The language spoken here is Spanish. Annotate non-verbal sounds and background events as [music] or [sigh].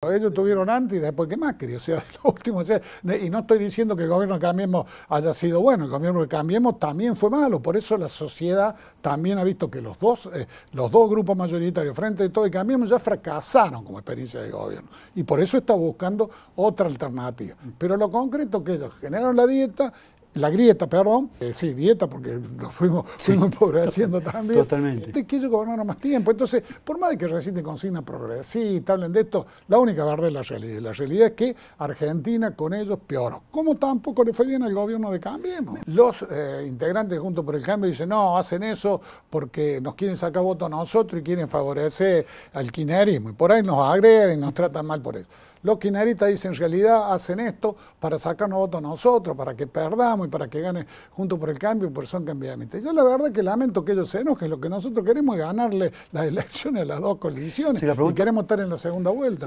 Ellos tuvieron antes y después que más? o sea, [laughs] lo último. y no estoy diciendo que el gobierno de Cambiemos haya sido bueno, el gobierno de Cambiemos también fue malo, por eso la sociedad también ha visto que los dos, eh, los dos grupos mayoritarios, Frente de Todo y Cambiemos, ya fracasaron como experiencia de gobierno. Y por eso está buscando otra alternativa. Pero lo concreto que ellos generaron la dieta la grieta, perdón, eh, sí, dieta, porque nos fuimos, empobreciendo también. Totalmente. Te que ellos gobernaron más tiempo. Entonces, por más de que resisten consigna progresista, hablen de esto, la única verdad es la realidad. La realidad es que Argentina con ellos peoró. Como tampoco le fue bien al gobierno de Cambiemos. Los eh, integrantes junto por el Cambio dicen, no, hacen eso porque nos quieren sacar votos a nosotros y quieren favorecer al quinerismo. Y por ahí nos agreden, nos tratan mal por eso. Los quineristas dicen, en realidad hacen esto para sacarnos votos a nosotros, para que perdamos para que gane junto por el cambio, por son cambiantes. Yo la verdad que lamento que ellos se enojen, lo que nosotros queremos es ganarle las elecciones a las dos coaliciones y queremos estar en la segunda vuelta.